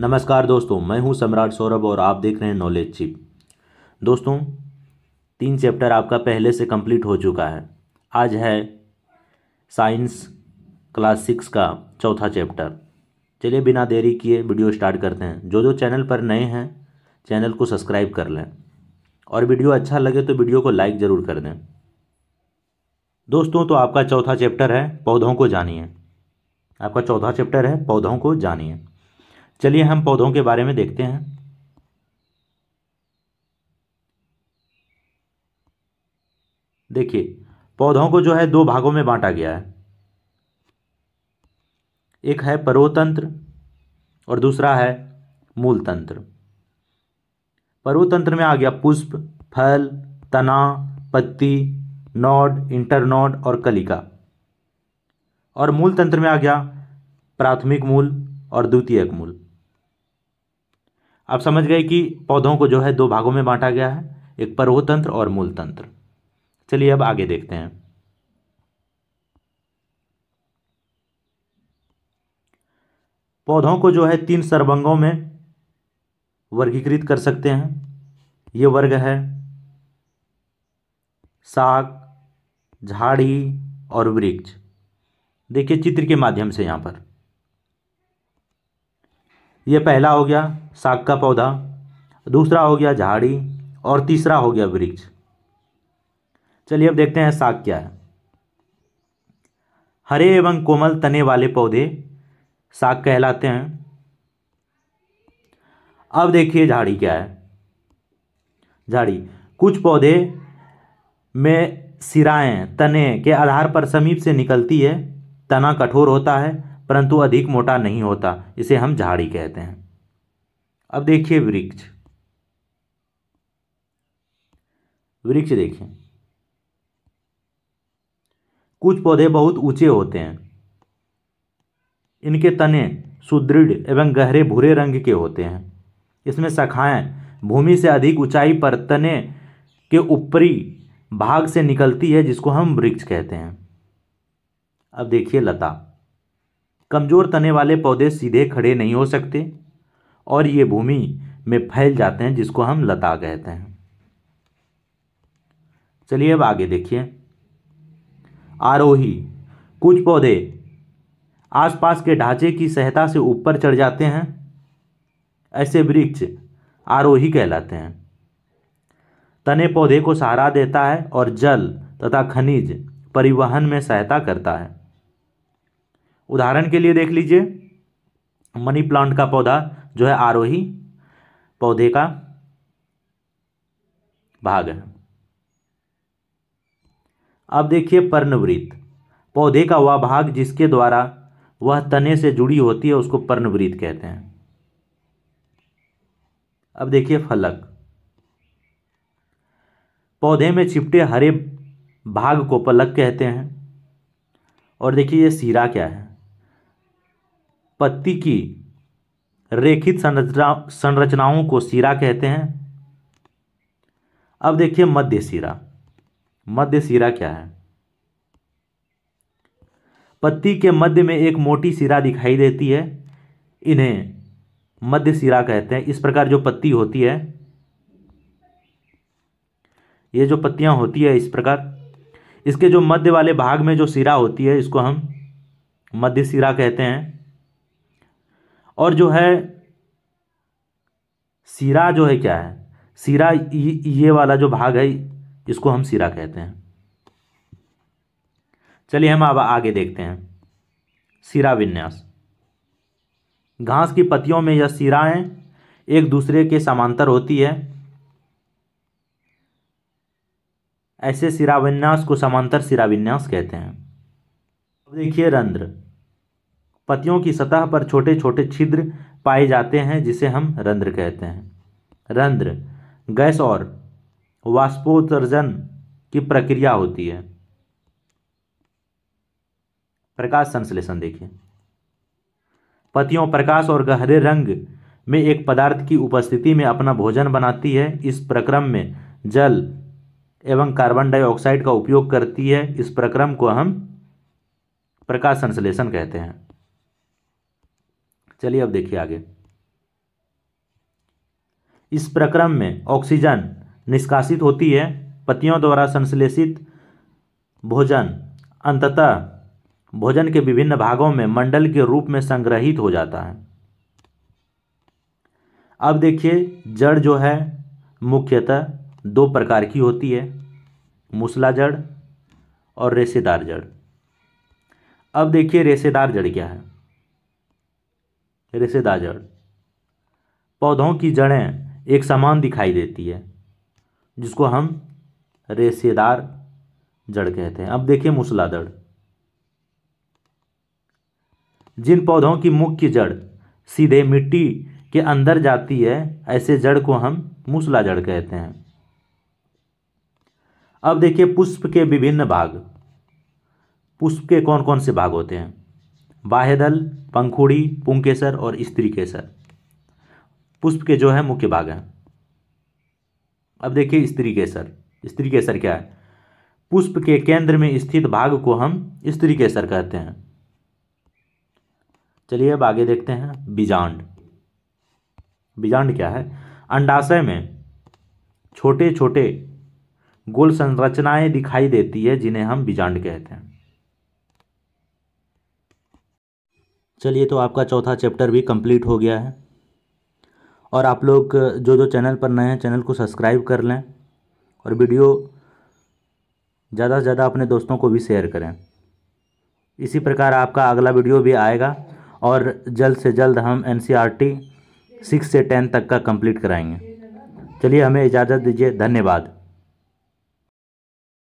नमस्कार दोस्तों मैं हूं सम्राट सौरभ और आप देख रहे हैं नॉलेज चिप दोस्तों तीन चैप्टर आपका पहले से कंप्लीट हो चुका है आज है साइंस क्लास सिक्स का चौथा चैप्टर चलिए बिना देरी किए वीडियो स्टार्ट करते हैं जो जो चैनल पर नए हैं चैनल को सब्सक्राइब कर लें और वीडियो अच्छा लगे तो वीडियो को लाइक ज़रूर कर दें दोस्तों तो आपका चौथा चैप्टर है पौधों को जानिए आपका चौथा चैप्टर है पौधों को जानिए चलिए हम पौधों के बारे में देखते हैं देखिए पौधों को जो है दो भागों में बांटा गया है एक है परोतंत्र और दूसरा है मूल तंत्र परोतंत्र में आ गया पुष्प फल तना पत्ती नोड इंटरनोड और कलिका और मूल तंत्र में आ गया प्राथमिक मूल और द्वितीयक मूल आप समझ गए कि पौधों को जो है दो भागों में बांटा गया है एक तंत्र और मूलतंत्र चलिए अब आगे देखते हैं पौधों को जो है तीन सर्वंगों में वर्गीकृत कर सकते हैं ये वर्ग है साग झाड़ी और वृक्ष देखिए चित्र के माध्यम से यहाँ पर ये पहला हो गया साग का पौधा दूसरा हो गया झाड़ी और तीसरा हो गया वृक्ष चलिए अब देखते हैं साग क्या है हरे एवं कोमल तने वाले पौधे साग कहलाते हैं अब देखिए झाड़ी क्या है झाड़ी कुछ पौधे में सिराएं तने के आधार पर समीप से निकलती है तना कठोर होता है परंतु अधिक मोटा नहीं होता इसे हम झाड़ी कहते हैं अब देखिए वृक्ष वृक्ष देखिए कुछ पौधे बहुत ऊंचे होते हैं इनके तने सुदृढ़ एवं गहरे भूरे रंग के होते हैं इसमें शाखाएं भूमि से अधिक ऊंचाई पर तने के ऊपरी भाग से निकलती है जिसको हम वृक्ष कहते हैं अब देखिए लता कमज़ोर तने वाले पौधे सीधे खड़े नहीं हो सकते और ये भूमि में फैल जाते हैं जिसको हम लता कहते हैं चलिए अब आगे देखिए आरोही कुछ पौधे आसपास के ढांचे की सहायता से ऊपर चढ़ जाते हैं ऐसे वृक्ष आरोही कहलाते हैं तने पौधे को सहारा देता है और जल तथा खनिज परिवहन में सहायता करता है उदाहरण के लिए देख लीजिए मनी प्लांट का पौधा जो है आरोही पौधे का भाग है अब देखिए पर्णवृत्त पौधे का वह भाग जिसके द्वारा वह तने से जुड़ी होती है उसको पर्णवृत्त कहते हैं अब देखिए फलक पौधे में छिपटे हरे भाग को पलक कहते हैं और देखिए ये सीरा क्या है पत्ती की रेखित संरचना संरचनाओं को सिरा कहते हैं अब देखिए मध्य सिरा मध्य सिरा क्या है पत्ती के मध्य में एक मोटी सिरा दिखाई देती है इन्हें मध्य सिरा कहते हैं इस प्रकार जो पत्ती होती है ये जो पत्तियां होती है इस प्रकार इसके जो मध्य वाले भाग में जो सिरा होती है इसको हम मध्य सिरा कहते हैं और जो है सिरा जो है क्या है सिरा ये वाला जो भाग है इसको हम सिरा कहते हैं चलिए हम अब आगे देखते हैं सिरा विन्यास घास की पत्तियों में यह सिराएं एक दूसरे के समांतर होती है ऐसे विन्यास को समांतर सिरा विन्यास कहते हैं अब देखिए रंध्र पतियों की सतह पर छोटे छोटे छिद्र पाए जाते हैं जिसे हम रंध्र कहते हैं रंध्र गैस और वाष्पोत्सर्जन की प्रक्रिया होती है प्रकाश संश्लेषण देखिए पतियों प्रकाश और गहरे रंग में एक पदार्थ की उपस्थिति में अपना भोजन बनाती है इस प्रक्रम में जल एवं कार्बन डाइऑक्साइड का उपयोग करती है इस प्रक्रम को हम प्रकाश संश्लेषण कहते हैं चलिए अब देखिए आगे इस प्रक्रम में ऑक्सीजन निष्कासित होती है पतियों द्वारा संश्लेषित भोजन अंततः भोजन के विभिन्न भागों में मंडल के रूप में संग्रहित हो जाता है अब देखिए जड़ जो है मुख्यतः दो प्रकार की होती है मूसला जड़ और रेसेदार जड़ अब देखिए रेसेदार जड़ क्या है रेशेदार जड़ पौधों की जड़ें एक समान दिखाई देती है जिसको हम रेशेदार जड़ कहते हैं अब देखिए मूसलाधड़ जिन पौधों की मुख्य जड़ सीधे मिट्टी के अंदर जाती है ऐसे जड़ को हम मूसला जड़ कहते हैं अब देखिए पुष्प के विभिन्न भाग पुष्प के कौन कौन से भाग होते हैं बाह्यदल पंखुड़ी पुंकेसर और स्त्री केसर पुष्प के जो है मुख्य भाग हैं अब देखिए स्त्री केसर स्त्री केसर क्या है पुष्प के केंद्र में स्थित भाग को हम स्त्री केसर कहते हैं चलिए अब आगे देखते हैं बीजांड बीजांड क्या है अंडाशय में छोटे छोटे गोल संरचनाएं दिखाई देती है जिन्हें हम बीजांड कहते हैं चलिए तो आपका चौथा चैप्टर भी कंप्लीट हो गया है और आप लोग जो जो चैनल पर नए हैं चैनल को सब्सक्राइब कर लें और वीडियो ज़्यादा से ज़्यादा अपने दोस्तों को भी शेयर करें इसी प्रकार आपका अगला वीडियो भी आएगा और जल्द से जल्द हम N C R T six से टेन तक का कंप्लीट कराएंगे चलिए हमें इजाज़त दीजिए धन्यवाद